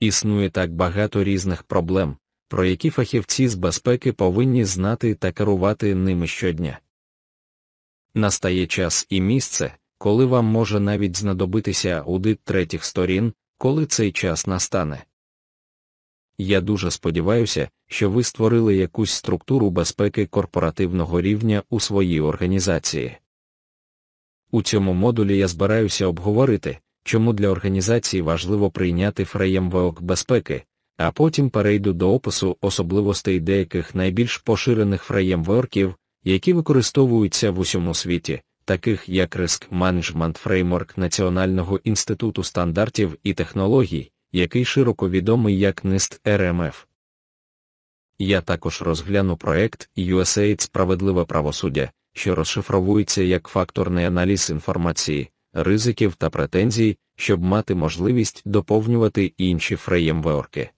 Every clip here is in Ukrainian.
Існує так багато різних проблем, про які фахівці з безпеки повинні знати та керувати ними щодня. Настає час і місце, коли вам може навіть знадобитися аудит третіх сторін, коли цей час настане. Я дуже сподіваюся, що ви створили якусь структуру безпеки корпоративного рівня у своїй організації. У цьому модулі я збираюся обговорити, чому для організації важливо прийняти фреймворк безпеки, а потім перейду до опису особливостей деяких найбільш поширених фреймворків, які використовуються в усьому світі, таких як Risk Management Framework Національного інституту стандартів і технологій, який широко відомий як NIST RMF. Я також розгляну проект USAID Справедливе правосуддя, що розшифровується як факторний аналіз інформації, ризиків та претензій, щоб мати можливість доповнювати інші фреймворки.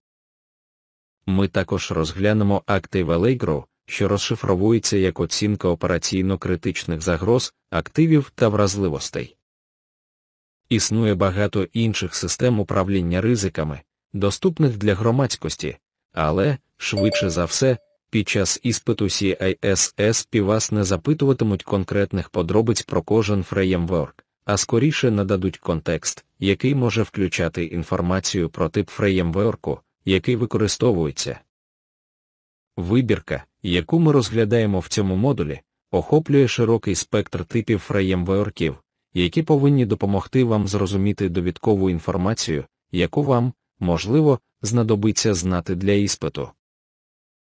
Ми також розглянемо актив Allegro, що розшифровується як оцінка операційно критичних загроз, активів та вразливостей. Існує багато інших систем управління ризиками, доступних для громадськості, але, швидше за все, під час іспиту CISSP вас не запитуватимуть конкретних подробиць про кожен фреймворк а скоріше нададуть контекст, який може включати інформацію про тип фреймворку, який використовується. Вибірка, яку ми розглядаємо в цьому модулі, охоплює широкий спектр типів фреймворків, які повинні допомогти вам зрозуміти довідкову інформацію, яку вам, можливо, знадобиться знати для іспиту.